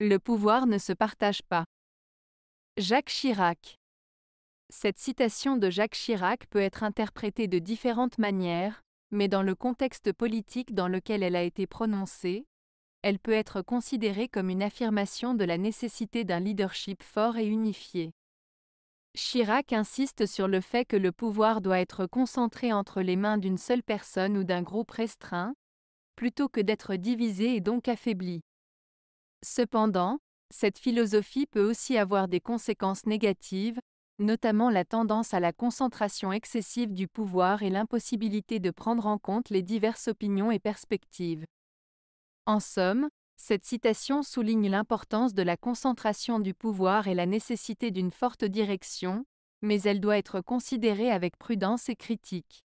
Le pouvoir ne se partage pas. Jacques Chirac. Cette citation de Jacques Chirac peut être interprétée de différentes manières, mais dans le contexte politique dans lequel elle a été prononcée, elle peut être considérée comme une affirmation de la nécessité d'un leadership fort et unifié. Chirac insiste sur le fait que le pouvoir doit être concentré entre les mains d'une seule personne ou d'un groupe restreint, plutôt que d'être divisé et donc affaibli. Cependant, cette philosophie peut aussi avoir des conséquences négatives, notamment la tendance à la concentration excessive du pouvoir et l'impossibilité de prendre en compte les diverses opinions et perspectives. En somme, cette citation souligne l'importance de la concentration du pouvoir et la nécessité d'une forte direction, mais elle doit être considérée avec prudence et critique.